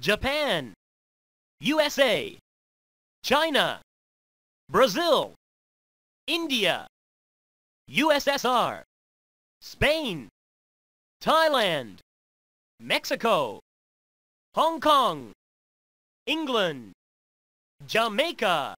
Japan, USA, China, Brazil, India, USSR, Spain, Thailand, Mexico, Hong Kong, England, Jamaica,